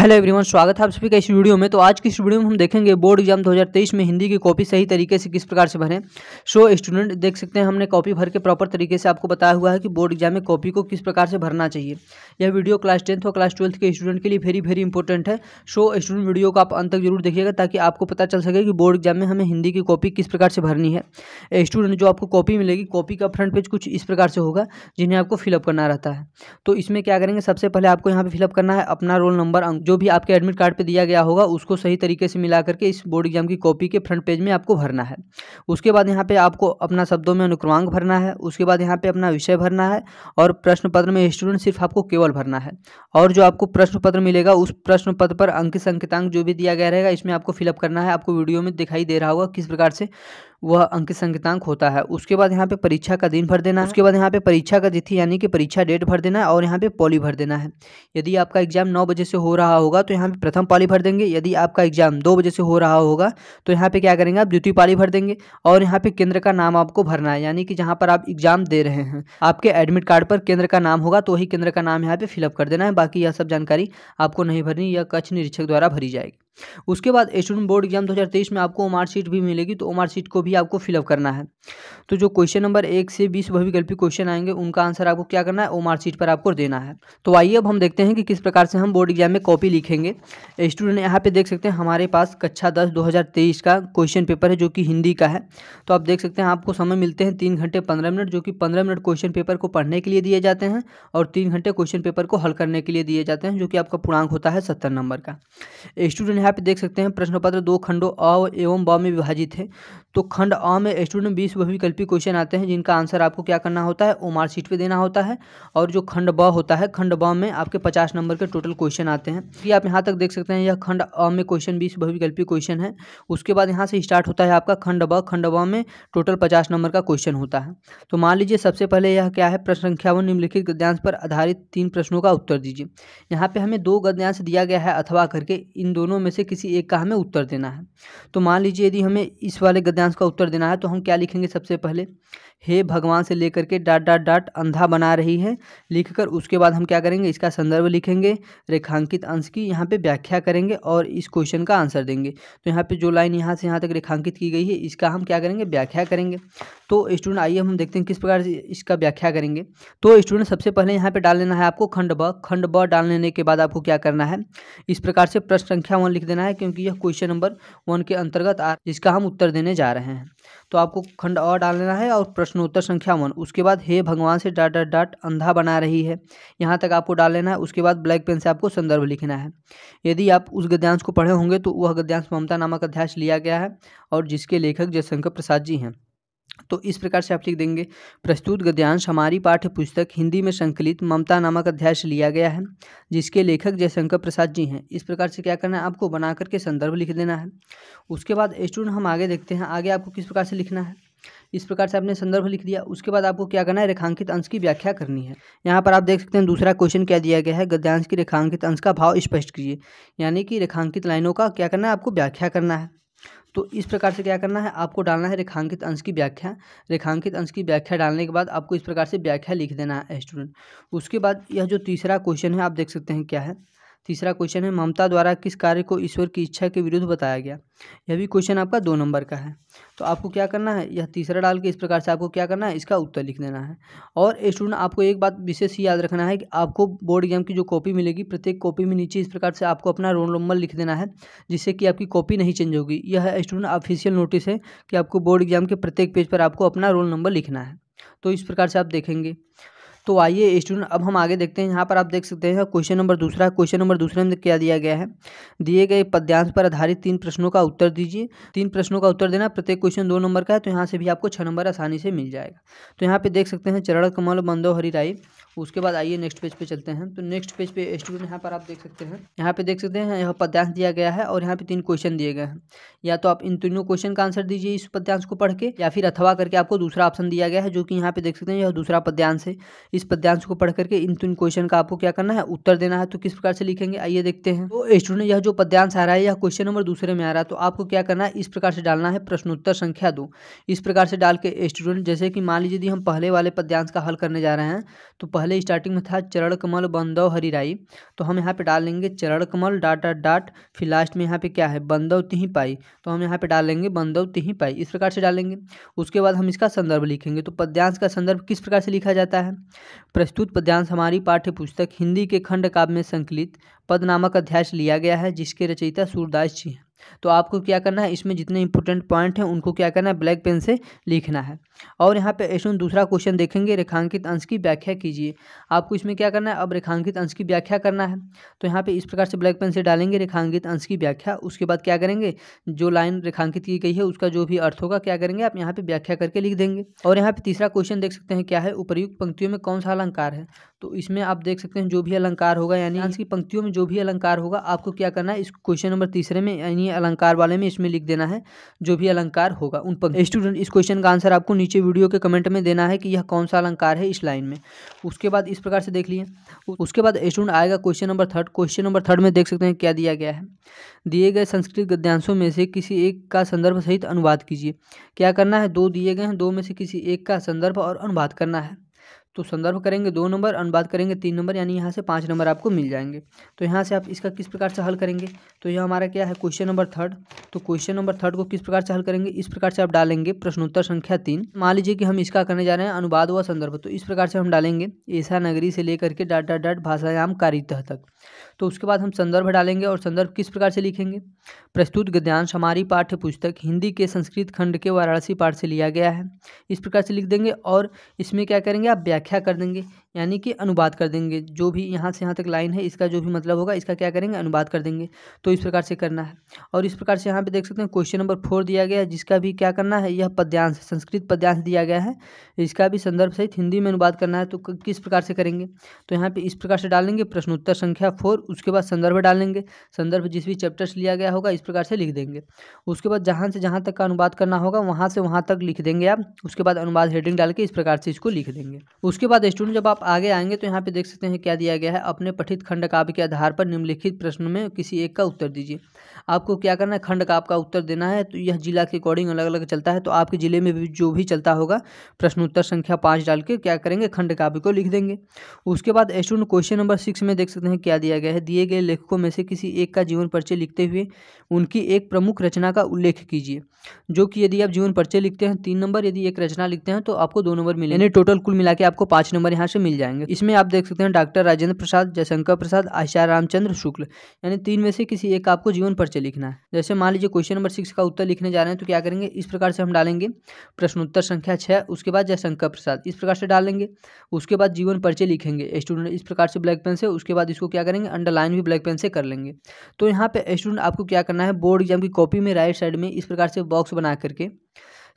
hello everyone स्वागत है आप सभी का इस वीडियो में तो आज की इस वीडियो में हम देखेंगे बोर्ड एग्जाम 2023 में हिंदी की कॉपी सही तरीके से किस प्रकार से भरें सो so, स्टूडेंट देख सकते हैं हमने कॉपी भर के प्रॉपर तरीके से आपको बताया हुआ है कि बोर्ड एग्जाम में कॉपी को किस प्रकार से भरना चाहिए यह वीडियो क्लास टेंथ और क्लास ट्वेल्थ के स्टूडेंट के लिए वेरी वेरी इंपॉर्टेंट है सो so, स्टूडेंट वीडियो को आप अंत तक जरूर देखिएगा ताकि आपको पता चल सके कि बोर्ड एग्जाम में हमें हिंदी की कॉपी किस प्रकार से भरनी है स्टूडेंट जो आपको कॉपी मिलेगी कॉपी का फ्रंट पेज कुछ इस प्रकार से होगा जिन्हें आपको फिलअप करना रहता है तो इसमें क्या करेंगे सबसे पहले आपको यहाँ पर फिलअप करना है अपना रोल नंबर जो भी आपके एडमिट कार्ड पे दिया गया होगा उसको सही तरीके से मिला करके इस बोर्ड एग्जाम की कॉपी के फ्रंट पेज में आपको भरना है उसके बाद यहाँ पे आपको अपना शब्दों में अनुक्रमांक भरना है उसके बाद यहाँ पे अपना विषय भरना है और प्रश्न पत्र में स्टूडेंट सिर्फ आपको केवल भरना है और जो आपको प्रश्न पत्र मिलेगा उस प्रश्न पत्र पर अंकित अंकितांक जो भी दिया गया रहेगा इसमें आपको फिलअप करना है आपको वीडियो में दिखाई दे रहा होगा किस प्रकार से वह अंक संकेतांक होता है उसके बाद यहाँ पे परीक्षा का दिन भर देना है उसके बाद यहाँ पे परीक्षा का तिथि यानी कि परीक्षा डेट भर देना है और यहाँ पे पॉली भर देना है यदि आपका एग्जाम नौ बजे से हो रहा होगा तो यहाँ पे प्रथम पाली भर देंगे यदि आपका एग्जाम दो बजे से हो रहा होगा तो यहाँ पे क्या करेंगे आप द्वितीय पाली भर देंगे और यहाँ पे केंद्र का नाम आपको भरना है यानी कि जहाँ पर आप एग्जाम दे रहे हैं आपके एडमिट कार्ड पर केंद्र का नाम होगा तो वही केंद्र का नाम यहाँ पे फिलअप कर देना है बाकी यह सब जानकारी आपको नहीं भरनी यह कच्छ निरीक्षक द्वारा भरी जाएगी उसके बाद स्टूडेंट बोर्ड एग्जाम 2023 में आपको ओमार सीट भी मिलेगी तो ओमार सीट को भी आपको फिलअप करना है तो जो क्वेश्चन नंबर एक से बीस बहुविकल्पी क्वेश्चन आएंगे उनका आंसर आपको क्या करना है ओमार सीट पर आपको देना है तो आइए अब हम देखते हैं कि किस प्रकार से हम बोर्ड एग्जाम में कॉपी लिखेंगे स्टूडेंट यहाँ पर देख सकते हैं हमारे पास कक्षा दस दो का क्वेश्चन पेपर है जो कि हिंदी का है तो आप देख सकते हैं आपको समय मिलते हैं तीन घंटे पंद्रह मिनट जो कि पंद्रह मिनट क्वेश्चन पेपर को पढ़ने के लिए दिए जाते हैं और तीन घंटे क्वेश्चन पेपर को हल करने के लिए दिए जाते हैं जो कि आपका पूर्णांक होता है सत्तर नंबर का स्टूडेंट यहाँ यहाँ पे देख सकते हैं प्रश्न पत्र दो खंडों अ एवं ब में विभाजित है तो खंड अ में स्टूडेंट बीस बहुविकल्पी क्वेश्चन आते हैं जिनका आंसर आपको क्या करना होता है ओमार सीट पे देना होता है और जो खंड ब होता है खंड ब में आपके पचास नंबर के टोटल क्वेश्चन आते हैं कि आप यहाँ तक देख सकते हैं यह खंड अ में क्वेश्चन बीस बहुविकल्पी क्वेश्चन है उसके बाद यहाँ से स्टार्ट होता है आपका खंड ब खंड ब में टोटल पचास नंबर का क्वेश्चन होता है तो मान लीजिए सबसे पहले यह क्या है प्रश्न संख्या वन निम्नलिखित गद्यांश पर आधारित तीन प्रश्नों का उत्तर दीजिए यहाँ पे हमें दो गद्यांश दिया गया है अथवा करके इन दोनों में से किसी एक का हमें उत्तर देना है तो मान लीजिए यदि हमें इस वाले गद्यांश का उत्तर देना है तो हम क्या लिखेंगे सबसे पहले हे भगवान से लेकर के डाट डाट डाट अंधा बना रही है लिखकर उसके बाद हम क्या करेंगे इसका संदर्भ लिखेंगे रेखांकित अंश की यहाँ पे व्याख्या करेंगे और इस क्वेश्चन का आंसर देंगे तो यहाँ पे जो लाइन यहाँ से यहाँ तक रेखांकित की गई है इसका हम क्या करेंगे व्याख्या करेंगे तो स्टूडेंट आइए हम देखते हैं किस प्रकार से इसका व्याख्या करेंगे तो स्टूडेंट सबसे पहले यहाँ पर डाल लेना है आपको खंड ब खंड ब डाल लेने के बाद आपको क्या करना है इस प्रकार से प्रश्न संख्या वन लिख देना है क्योंकि यह क्वेश्चन नंबर वन के अंतर्गत आ जिसका हम उत्तर देने जा रहे हैं तो आपको खंड अ लेना है और प्रश्नोत्तर संख्या वन उसके बाद हे भगवान से डाट डाट डाट अंधा बना रही है यहाँ तक आपको डाल लेना है उसके बाद ब्लैक पेन से आपको संदर्भ लिखना है यदि आप उस गद्यांश को पढ़े होंगे तो वह गद्यांश ममता नामक अध्यास लिया गया है और जिसके लेखक जयशंकर प्रसाद जी हैं तो इस प्रकार से आप लिख देंगे प्रस्तुत गद्यांश हमारी पाठ्य पुस्तक हिंदी में संकलित ममता नामक अध्याय से लिया गया है जिसके लेखक जयशंकर प्रसाद जी हैं इस प्रकार से क्या करना है आपको बना करके संदर्भ लिख देना है उसके बाद स्टूडेंट हम आगे देखते हैं आगे आपको किस प्रकार से लिखना है इस प्रकार से आपने संदर्भ लिख दिया उसके बाद आपको क्या करना है रेखांकित अंश की व्याख्या करनी है यहाँ पर आप देख सकते हैं दूसरा क्वेश्चन क्या दिया गया है गद्यांश की रेखांकित अंश का भाव स्पष्ट कीजिए यानी कि रेखांकित लाइनों का क्या करना है आपको व्याख्या करना है तो इस प्रकार से क्या करना है आपको डालना है रेखांकित अंश की व्याख्या रेखांकित अंश की व्याख्या डालने के बाद आपको इस प्रकार से व्याख्या लिख देना है स्टूडेंट उसके बाद यह जो तीसरा क्वेश्चन है आप देख सकते हैं क्या है तीसरा क्वेश्चन है ममता द्वारा किस कार्य को ईश्वर की इच्छा के विरुद्ध बताया गया यह भी क्वेश्चन आपका दो नंबर का है तो आपको क्या करना है यह तीसरा डाल के इस प्रकार से आपको क्या करना है इसका उत्तर लिख देना है और स्टूडेंट आपको एक बात विशेष ही याद रखना है कि आपको बोर्ड एग्जाम की जो कॉपी मिलेगी प्रत्येक कॉपी में नीचे इस प्रकार से आपको अपना रोल नंबर लिख देना है जिससे कि आपकी कॉपी नहीं चेंज होगी यह स्टूडेंट ऑफिशियल नोटिस है कि आपको बोर्ड एग्जाम के प्रत्येक पेज पर आपको अपना रोल नंबर लिखना है तो इस प्रकार से आप देखेंगे तो आइए स्टूडेंट अब हम आगे देखते हैं यहाँ पर आप देख सकते हैं क्वेश्चन नंबर दूसरा क्वेश्चन नंबर दूसरे में क्या दिया गया है दिए गए पद्यांश पर आधारित तीन प्रश्नों का उत्तर दीजिए तीन प्रश्नों का उत्तर देना प्रत्येक क्वेश्चन दो नंबर का है तो यहाँ से भी आपको छः नंबर आसानी से मिल जाएगा तो यहाँ पर देख सकते हैं चरण कमल बंदो राय उसके बाद आइए नेक्स्ट पेज पे चलते हैं तो नेक्स्ट पेज पे स्टूडेंट यहाँ पर आप देख सकते हैं यहाँ पे देख सकते हैं यहाँ पद्यांश दिया गया है और यहाँ पे तीन क्वेश्चन दिए गए हैं या तो आप इन तीनों क्वेश्चन का आंसर दीजिए इस पद्यांश को पढ़ के या फिर अथवा करके आपको दूसरा ऑप्शन दिया गया है जो कि यहाँ पे देख सकते हैं यह दूसरा पद्यांश है इस पद्यांश को पढ़ करके इन तीन क्वेश्चन का आपको क्या करना है उत्तर देना है तो किस प्रकार से लिखेंगे आइए देखते हैं तो स्टूडेंट यह जो पद्यांश आ रहा है यह क्वेश्चन नंबर दूसरे में आ रहा है तो आपको क्या करना है इस प्रकार से डालना है प्रश्नोत्तर संख्या दो इस प्रकार से डाल के स्टूडेंट जैसे कि मान लीजिए हम पहले वाले पद्यांश का हल करने जा रहे हैं तो पहले पहले स्टार्टिंग में था चरण कमल बंदव हरिराई तो हम यहाँ पे डाल लेंगे चरण कमल डाट डाट डाट फिर लास्ट में यहाँ पे क्या है बंदव तिही पाई तो हम यहाँ पे डाल लेंगे बंदव तिही पाई इस प्रकार से डालेंगे उसके बाद हम इसका संदर्भ लिखेंगे तो पद्यांश का संदर्भ किस प्रकार से लिखा जाता है प्रस्तुत पद्यांश हमारी पाठ्य पुस्तक हिंदी के खंड काव्य में संकलित पद नामक अध्याय लिया गया है जिसके रचयिता सूरदास जी हैं तो आपको क्या करना है इसमें जितने इंपॉर्टेंट पॉइंट हैं उनको क्या करना है ब्लैक पेन से लिखना है और यहाँ पे एसोन दूसरा क्वेश्चन देखेंगे रेखांकित अंश की व्याख्या कीजिए आपको इसमें क्या करना है अब रेखांकित अंश की व्याख्या करना है तो यहाँ पे इस प्रकार से ब्लैक पेन से डालेंगे रेखांकित अंश की व्याख्या उसके बाद क्या करेंगे जो लाइन रेखांकित की गई है उसका जो भी अर्थ होगा क्या करेंगे आप यहाँ पे व्याख्या करके लिख देंगे और यहाँ पे तीसरा क्वेश्चन देख सकते हैं क्या है उपयुक्त पंक्तियों में कौन सा अलंकार है तो इसमें आप देख सकते हैं जो भी अलंकार होगा यानी अंश की पंक्तियों में जो भी अलंकार होगा आपको क्या करना है इस क्वेश्चन नंबर तीसरे में यानी है अलंकार वाले में इसमें लिख देना है जो भी अलंकार होगा उन पंक्ति स्टूडेंट इस क्वेश्चन का आंसर आपको नीचे वीडियो के कमेंट में देना है कि यह कौन सा अलंकार है इस लाइन में उसके बाद इस प्रकार से देख लिए उसके बाद स्टूडेंट आएगा question number third question number third में देख सकते हैं क्या दिया गया है दिए गए संस्कृत गद्यांशों में से किसी एक का संदर्भ सहित अनुवाद कीजिए क्या करना है दो दिए गए हैं दो में से किसी एक का संदर्भ और अनुवाद करना है तो संदर्भ करेंगे दो नंबर अनुवाद करेंगे तीन नंबर यानी यहाँ से पाँच नंबर आपको मिल जाएंगे तो यहाँ से आप इसका किस प्रकार से हल करेंगे तो यह हमारा क्या है क्वेश्चन नंबर थर्ड तो क्वेश्चन नंबर थर्ड को किस प्रकार से हल करेंगे इस प्रकार से आप डालेंगे प्रश्नोत्तर संख्या तीन मान लीजिए कि हम इसका करने जा रहे हैं अनुवाद व संदर्भ तो इस प्रकार से हम डालेंगे ऐसा नगरी से लेकर के डाटा डाट भाषायाम कारितः तक तो उसके बाद हम संदर्भ डालेंगे और संदर्भ किस प्रकार से लिखेंगे प्रस्तुत गद्यांश हमारी पाठ्य पुस्तक हिंदी के संस्कृत खंड के वाराणसी पाठ से लिया गया है इस प्रकार से लिख देंगे और इसमें क्या करेंगे आप व्याख्या कर देंगे यानी कि अनुवाद कर देंगे जो भी यहाँ से यहाँ तक लाइन है इसका जो भी मतलब होगा इसका क्या करेंगे अनुवाद कर देंगे तो इस प्रकार से करना है और इस प्रकार से यहाँ पे देख सकते हैं क्वेश्चन नंबर फोर दिया गया है जिसका भी क्या करना है यह पद्यांश संस्कृत पद्यांश दिया गया है इसका भी संदर्भ सहित हिंदी में अनुवाद करना है तो किस प्रकार से करेंगे तो यहाँ पर इस प्रकार से डालेंगे प्रश्नोत्तर संख्या फोर उसके बाद संदर्भ डालेंगे संदर्भ जिस भी चैप्टर से लिया गया होगा इस प्रकार से लिख देंगे उसके बाद जहाँ से जहाँ तक का अनुवाद करना होगा वहाँ से वहाँ तक लिख देंगे आप उसके बाद अनुवाद हेडिंग डाल के इस प्रकार से इसको लिख देंगे उसके बाद स्टूडेंट जब आप आप आगे आएंगे तो यहाँ पे देख सकते हैं क्या दिया गया है अपने पठित खंड काव्य के आधार पर निम्नलिखित प्रश्न में किसी एक का उत्तर दीजिए आपको क्या करना है खंड काव्य का उत्तर देना है तो यह जिला के अकॉर्डिंग अलग अलग चलता है तो आपके ज़िले में भी जो भी चलता होगा प्रश्नोत्तर संख्या पाँच डाल के क्या करेंगे खंड काव्य को लिख देंगे उसके बाद स्टूडेंट क्वेश्चन नंबर सिक्स में देख सकते हैं क्या दिया गया है दिए गए लेखकों में से किसी एक का जीवन परिचय लिखते हुए उनकी एक प्रमुख रचना का उल्लेख कीजिए जो कि यदि आप जीवन परिचय लिखते हैं तीन नंबर यदि एक रचना लिखते हैं तो आपको दो नंबर मिले यानी टोटल कुल मिला आपको पाँच नंबर यहाँ से मिल जाएंगे इसमें आप देख सकते हैं डॉक्टर राजेंद्र प्रसाद जयशंकर प्रसाद आचार्य रामचंद्र शुक्ल यानी तीन में से किसी एक आपको जीवन परिचय लिखना है जैसे मान लीजिए क्वेश्चन नंबर सिक्स का उत्तर लिखने जा रहे हैं तो क्या करेंगे इस प्रकार से हम डालेंगे प्रश्नोत्तर संख्या छः उसके बाद जयशंकर प्रसाद इस प्रकार से डालेंगे उसके बाद जीवन परिचय लिखेंगे स्टूडेंट इस प्रकार से ब्लैक पेन से उसके बाद इसको क्या करेंगे अंडरलाइन भी ब्लैक पेन से कर लेंगे तो यहाँ पर स्टूडेंट आपको क्या करना है बोर्ड एग्जाम की कॉपी में राइट साइड में इस प्रकार से बॉक्स बना करके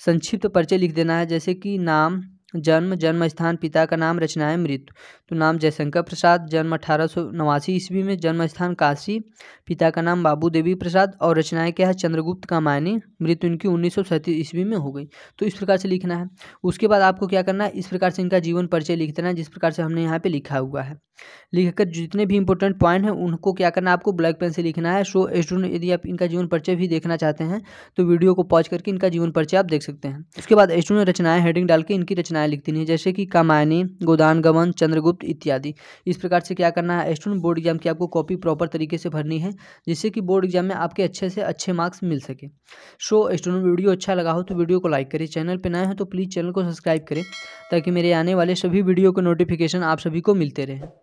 संक्षिप्त परिचय लिख देना है जैसे कि नाम जन्म जन्म स्थान पिता का नाम है मृत्यु तो नाम जयशंकर प्रसाद जन्म अठारह सौ नवासी ईस्वी में जन्म स्थान काशी पिता का नाम बाबू देवी प्रसाद और रचनाएं क्या है चंद्रगुप्त का मायनी मृत्यु इनकी उन्नीस सौ सैंतीस ईस्वी में हो गई तो इस प्रकार से लिखना है उसके बाद आपको क्या करना है इस प्रकार से इनका जीवन परिचय लिख देना है जिस प्रकार से हमने यहाँ पर लिखा हुआ है लिखकर जितने भी इंपॉर्टेंट पॉइंट हैं उनको क्या करना है आपको ब्लैक पेन से लिखना है सो स्टूडेंट यदि आप इनका जीवन परिचय भी देखना चाहते हैं तो वीडियो को पॉज करके इनका जीवन परिचय आप देख सकते हैं उसके बाद स्टूडेंट रचनाएं हेडिंग डाल के इनकी रचनाएं घटनाएं लिखती हैं जैसे कि कामायनी गोदान गमन चंद्रगुप्त इत्यादि इस प्रकार से क्या करना है स्टूडेंट बोर्ड एग्जाम की आपको कॉपी प्रॉपर तरीके से भरनी है जिससे कि बोर्ड एग्जाम में आपके अच्छे से अच्छे मार्क्स मिल सके सो स्टूडेंट वीडियो अच्छा लगा हो तो वीडियो को लाइक करें चैनल पर नए हो तो प्लीज़ चैनल को सब्सक्राइब करें ताकि मेरे आने वाले सभी वीडियो के नोटिफिकेशन आप सभी को मिलते रहें